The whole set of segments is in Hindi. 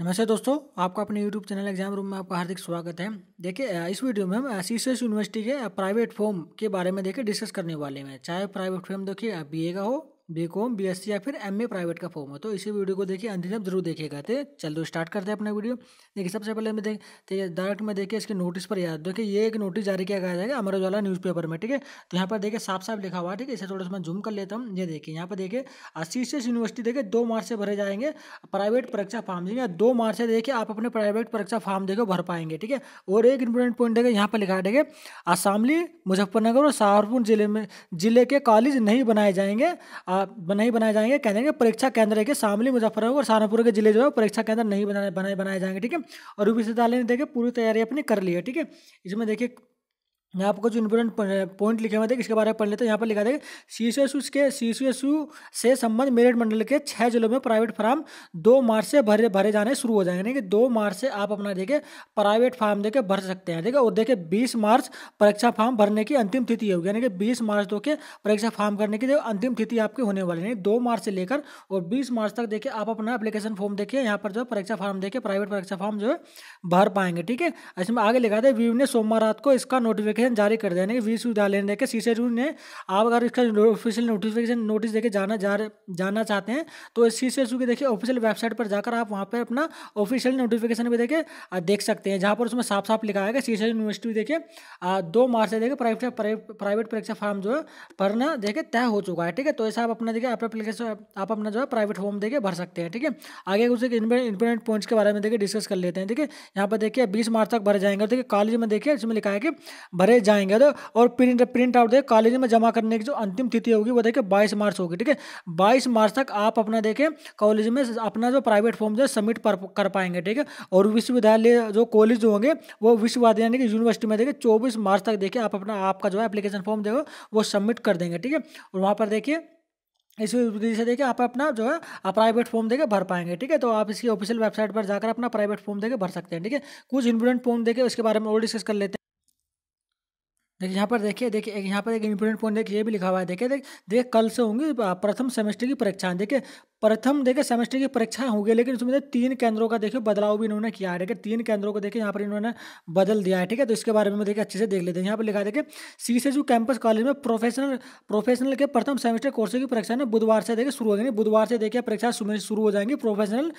नमस्ते दोस्तों आपका अपने YouTube चैनल एग्जाम रूम में आपका हार्दिक स्वागत है देखिए इस वीडियो में हम सी यूनिवर्सिटी के प्राइवेट फॉर्म के बारे में देखिए डिस्कस करने वाले हैं चाहे प्राइवेट फॉर्म देखिए बी का हो B Com B S C या फिर एम ए प्राइवेट का फॉर्म हो तो इसी वीडियो को देखिए अंतिम जरूर देखिएगा तो चलो स्टार्ट करते हैं अपना वीडियो देखिए सबसे पहले मैं देख डायरेक्ट में देखिए इसके नोटिस पर याद देखिए ये एक नोटिस जारी किया गया जाएगा अमर उजाला न्यूज़पेपर में ठीक है तो यहाँ पर देखिए साफ साफ लिखा हुआ है ठीक है इसे थोड़ा सा मैं जूम कर लेता हूँ ये देखिए यहाँ पर देखिए एस यूनिवर्सिटी देखिए दो मार्च से भरे जाएंगे प्राइवेट परीक्षा फॉर्म देखिए दो मार्च से देखिए आप अपने प्राइवेट परीक्षा फॉर्म देखो भर पाएंगे ठीक है और एक इंपॉर्टेंट पॉइंट देखिए यहाँ पर लिखा है देखिए आसामली मुजफ्फरनगर और सहारनपुर जिले में जिले के कॉलेज नहीं बनाए जाएंगे नहीं बनाए जाएंगे कह देंगे परीक्षा केंद्र के शामली मुजफ्फरनगर और सहारनपुर के जिले जो है परीक्षा केंद्र नहीं बनाए बनाए बनाए जाएंगे ठीक है और विश्वविद्यालय ने देखिए पूरी तैयारी अपनी कर ली है ठीक है इसमें देखिए यहाँ आपको जो इंपोर्टेंट पॉइंट लिखे हुए थे इसके बारे में पढ़ लेते हैं यहाँ पर लिखा था सी सी एस यू के सी सी एस यू से संबंध मेरठ मंडल के छः जिलों में प्राइवेट फार्म दो मार्च से भरे भरे जाने शुरू हो जाएंगे यानी कि दो मार्च से आप अपना देखे प्राइवेट फार्म देके भर सकते हैं ठीक है और देखिए बीस मार्च परीक्षा फार्म भरने की अंतिम तिथि होगी यानी कि बीस मार्च दो के परीक्षा फार्म करने की अंतिम तिथि आपकी होने वाली है दो मार्च से लेकर और बीस मार्च तक देखिए आप अपना अपलीकेशन फॉर्म देखिए यहाँ पर जो है परीक्षा फार्म देखिए प्राइवेट परीक्षा फार्म जो है भर पाएंगे ठीक है इसमें आगे लिखा था वीव ने सोमवार रात को इसका नोटिफिकेशन नोटिफिकेशन जारी कर देने विश्वविद्यालय ने देखे सीसीयू ने आप अगर इसका ऑफिशियल नोटिफिकेशन नोटिस देके जाना जा जाना चाहते हैं तो सीसीयू के देखिए ऑफिशियल वेबसाइट पर जाकर आप वहाँ पर अपना ऑफिशियल नोटिफिकेशन भी देखे देख सकते हैं जहाँ पर उसमें साफ साफ लिखा है कि सीसीयू यूनिवर्सिटी देखिए दो मार्च से देखिए प्राइवेट प्राइवेट परीक्षा फॉर्म जो है भरना देखे तय हो चुका है ठीक है तो ऐसा आप अपना देखिए आप एप्लीकेशन आप अपना जो है प्राइवेट फॉर्म देखे भर सकते हैं ठीक है आगे उसे इंपोर्टेंट पॉइंट्स के बारे में देखिए डिस्कस कर लेते हैं ठीक है यहाँ पर देखिए बीस मार्च तक भर जाएंगे और देखिए कॉलेज में देखिए इसमें लिखा है कि भरे भरे जाएंगे तो और प्रिंट प्रिंट आउट देखिए कॉलेज में जमा करने की जो अंतिम तिथि होगी वो देखिए बाईस मार्च होगी ठीक है बाईस मार्च तक आप अपना देखें कॉलेज में अपना जो प्राइवेट फॉर्म जो सबमिट कर पाएंगे ठीक है और विश्वविद्यालय जो कॉलेज होंगे वो विश्वविद्यालय यानी कि यूनिवर्सिटी में देखिए चौबीस मार्च तक देखिए आप अपना आपका जो है अप्लीकेशन फॉर्म देखो वो सबमिट कर देंगे ठीक है और वहाँ पर देखिए इस विधि से देखिए आप अपना जो है आप प्राइवेट फॉर्म देके भर पाएंगे ठीक है तो आप इसकी ऑफिशियल वेबसाइट पर जाकर अपना प्राइवेट फॉर्म देके भर सकते हैं ठीक है कुछ इंपोर्टेंट फॉर्म देखे उसके बारे में और डिस्कस कर लेते हैं देखिए यहाँ पर देखिए देखिए एक यहाँ पर एक इम्पोर्टेंट पॉइंट देखिए ये भी लिखा हुआ है देखिए देख देख कल से होंगी प्रथम सेमेस्टर की परीक्षाएं देखिए प्रथम देखे सेमेस्टर की परीक्षा होगी लेकिन उसमें तीन केंद्रों का देखिए बदलाव भी इन्होंने किया है ठीक है तीन केंद्रों को देखिए यहाँ पर इन्होंने बदल दिया है ठीक है तो इसके बारे में देखिए अच्छे से देख लेते हैं यहाँ पर लिखा देखिए सी से जो कैंपस कॉलेज में प्रोफेशनल प्रोफेशनल के प्रथम सेमेस्टर कोर्सों की परीक्षा ना बुधवार से देखिए शुरू होगी बुधवार से देखिए परीक्षा शुरू हो जाएंगी प्रोफेशनल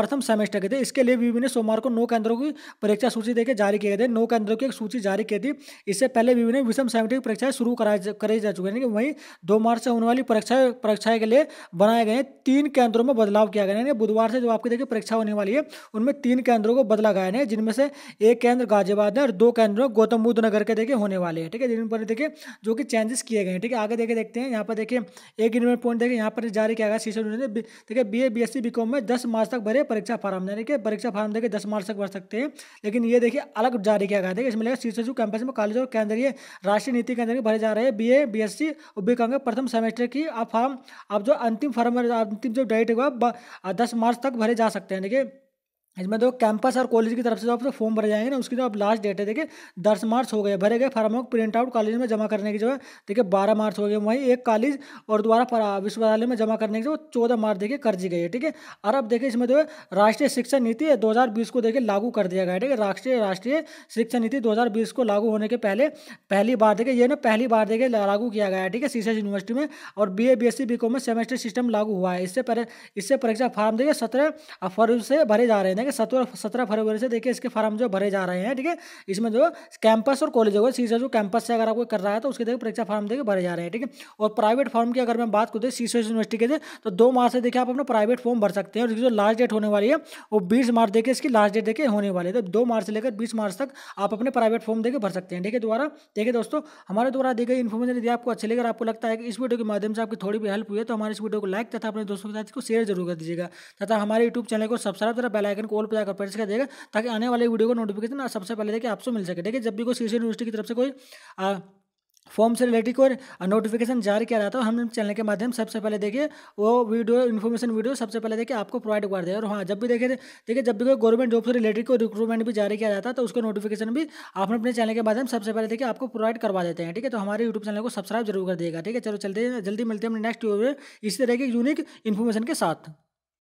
प्रथम सेमेस्टर के थे इसके लिए विभिन्न ने सोमवार को नौ केंद्रों की परीक्षा सूची देखिए जारी किए थे नौ केंद्रों की एक सूची जारी की थी इससे पहले वीबी ने विषम सेमेस्टर की परीक्षाएं शुरू कराई जा चुकी है वहीं दो मार्च से होने वाली परीक्षा परीक्षाएं के लिए बनाए गए तीन तीन केंद्रों में बदलाव किया गया है बुधवार से जो आपकी देखिए परीक्षा होने वाली है उनमें तीन केंद्रों को बदला गया है जिनमें से एक केंद्र गाजियाबाद है और दो केंद्र गौतम बुद्ध नगर के देखिए होने वाले हैं ठीक है जिन पर देखिए जो कि चेंजेस किए गए हैं ठीक है आगे देखिए देखते हैं यहाँ पर देखिए एक इनमें पॉइंट देखिए यहाँ पर जारी किया गया शीर्षक ने देखिए B A B S C B Com में दस मार्च तक भरे परीक्षा फार्म यानी कि परीक्षा फार्म देखिए दस मार्च तक भर सकते हैं लेकिन ये देखिए अलग जारी किया गया देखिए इसमें लगा शीर्षक कैंपस में कॉलेज और केंद्रीय राष्ट्रीय नीति के अंदर भरे जा रहे हैं B A B S C और बी कॉम के प्रथम सेमेस्टर की आप फार्म आप जो अंतिम फार्म अंतिम जो डेट होगा दस मार्च तक भरे जा सकते हैं देखिए इसमें जो तो कैंपस और कॉलेज की तरफ से जो तो आपसे फॉर्म भरे जाएंगे ना उसकी जो तो आप लास्ट डेट है देखिए दस मार्च हो गए भरे गए फार्मों को प्रिंट आउट कॉलेज में जमा करने की जो है देखिए बारह मार्च हो गए वहीं एक कॉलेज और दोबारा विश्वविद्यालय में जमा करने की जो चौदह मार्च देखिए कर दी गई है ठीक है और अब देखिए इसमें जो है राष्ट्रीय शिक्षा नीति दो को देखिए लागू कर दिया गया ठीक है राष्ट्रीय राष्ट्रीय शिक्षा नीति दो को लागू होने के पहले पहली बार देखिए ये ना पहली बार देखिए लागू किया गया है ठीक है सी यूनिवर्सिटी में और B A B S C में सेमेस्टर सिस्टम लागू हुआ है इससे पहले इससे परीक्षा फार्म देखिए सत्रह फरवरी से भरे जा रहे हैं हैं कि सत्रह सत्रह फरवरी से देखिए इसके फॉर्म जो भरे जा रहे हैं ठीक है इसमें जो कैंपस और कॉलेज होगा सी जो कैंपस से अगर आपको कर रहा है तो उसके देखिए परीक्षा फॉर्म देखिए भरे जा रहे हैं ठीक है और प्राइवेट फॉर्म की अगर मैं बात करते सी सी यूनिवर्सिटी के तो दो मार्च से देखिए आप अपना प्राइवेट फॉर्म भर सकते हैं और जो लास्ट डेट होने वाली है वो बीस मार्च देखिए इसकी लास्ट डेट देखिए होने वाली है तो दो मार्च से लेकर बीस मार्च तक आप अपने प्राइवेट फॉर्म देकर भर सकते हैं ठीक है द्वारा देखिए दोस्तों हमारे द्वारा देखिए इन्फॉर्मेशन यदि आपको अच्छी लेकर आपको लगता है कि इस वीडियो के माध्यम से आपकी थोड़ी भी हेल्प हुई है तो हमारे इस वीडियो को लाइक तथा अपने दोस्तों के साथ इसको शेयर जरूर कर दीजिएगा तथा हमारे यूट्यूब चैनल को सब्सक्राइब तथा बेलाइकन को कॉल पर जाकर प्रेस कर देगा ताकि आने वाले वीडियो का नोटिफिकेशन सबसे पहले देखिए आपसे मिल सके है जब भी कोई शीर्ष यूनिवर्सिटी की तरफ से कोई फॉर्म से रिलेटेड कोई नोटिफिकेशन जारी किया जाता है हम चैनल के माध्यम सबसे पहले देखिए वो वीडियो इन्फॉर्मेशन वीडियो सबसे पहले देखिए आपको प्रोवाइड कर दिया और हाँ जब भी देखिए देखिए जब भी कोई गवर्नमेंट जॉब से रिलेटेड कोई रिक्रूटमेंट भी जारी किया जाता है तो उसका नोटिफिकेशन भी आप अपने चैनल के माध्यम सबसे पहले देखिए आपको प्रोवाइड करवा देते हैं ठीक है तो हमारे यूट्यूब चैनल को सब्सक्राइब जरूर कर देगा ठीक है चलो चलते जल्दी मिलते हैं नेक्स्ट वीडियो में इसी तरह की यूनिक इन्फॉर्मेशन के साथ